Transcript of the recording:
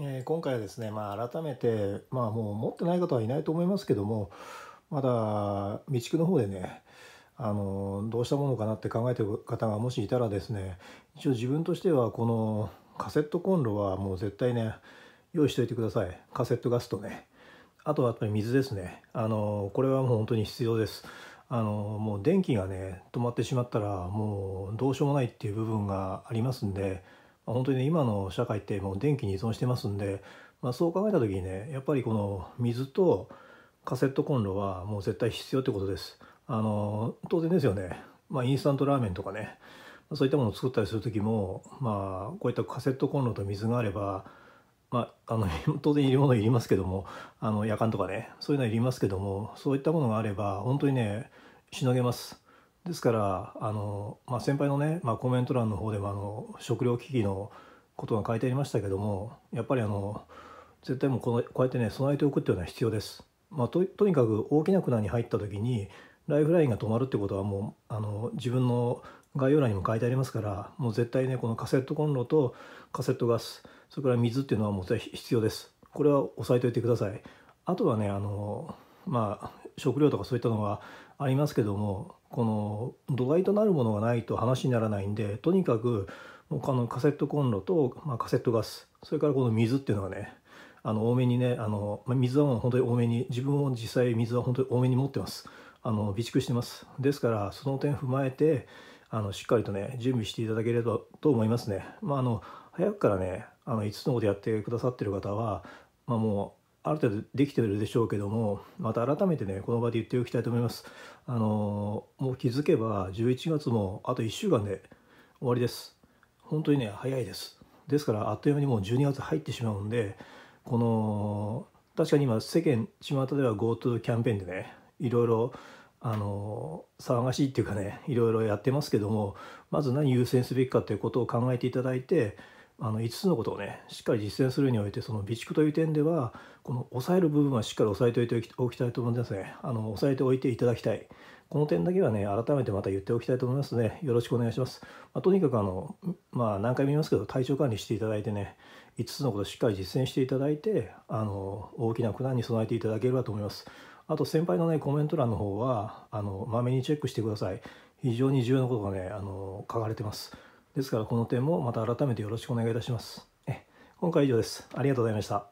えー、今回はですね、まあ、改めて、まあ、もう持ってない方はいないと思いますけどもまだ未築の方でねあのどうしたものかなって考えてる方がもしいたらですね一応自分としてはこのカセットコンロはもう絶対ね用意しておいてくださいカセットガスとねあとはやっぱり水ですねあのこれはもう本当に必要ですあのもう電気がね止まってしまったらもうどうしようもないっていう部分がありますんでまあ、本当にね今の社会ってもう電気に依存してますんで、まあ、そう考えた時にねやっぱりこの水とカセットコンロはもう絶対必要ってことです。あの当然ですよね、まあ、インスタントラーメンとかねそういったものを作ったりする時も、まあ、こういったカセットコンロと水があれば、まあ、あの 当然いるものいりますけどもあの夜間とかねそういうのはいりますけどもそういったものがあれば本当にねしのげます。ですからあの、まあ、先輩のね、まあ、コメント欄の方でもあの食糧危機のことが書いてありましたけどもやっぱりあの絶対もうこのこうやってね備えておくっていうのは必要です。まあ、ととにかく大きな船に入った時にライフラインが止まるってことはもうあの自分の概要欄にも書いてありますからもう絶対ねこのカセットコンロとカセットガスそれから水っていうのはもう必要です。これは押さえておいてください。あとはねあのまあ、食料とかそういったのがありますけどもこの土台となるものがないと話にならないんでとにかくもうのカセットコンロと、まあ、カセットガスそれからこの水っていうのはねあの多めにねあの水はもう本当に多めに自分も実際水は本当に多めに持ってますあの備蓄してますですからその点踏まえてあのしっかりとね準備していただければと思いますねまああの早くからねあの5つのことやってくださってる方はまあ、もある程度できてるでしょうけどもまた改めてねこの場で言っておきたいと思いますあのもう気づけば11月もあと1週間で終わりです本当にね早いですですからあっという間にもう12月入ってしまうんでこの確かに今世間巷では GoTo キャンペーンでねいろいろあの騒がしいっていうかねいろいろやってますけどもまず何優先すべきかということを考えていただいてあの5つのことをねしっかり実践するにおいてその備蓄という点ではこの抑える部分はしっかり押さえておいておきたいと思いますねあの押さえておいていただきたいこの点だけはね改めてまた言っておきたいと思いますねよろしくお願いします、まあ、とにかくあのまあ何回も言いますけど体調管理していただいてね5つのことをしっかり実践していただいてあの大きな苦難に備えていただければと思いますあと先輩のねコメント欄の方はあのまめにチェックしてください非常に重要なことがねあの書かれてますですからこの点もまた改めてよろしくお願いいたします。え今回以上です。ありがとうございました。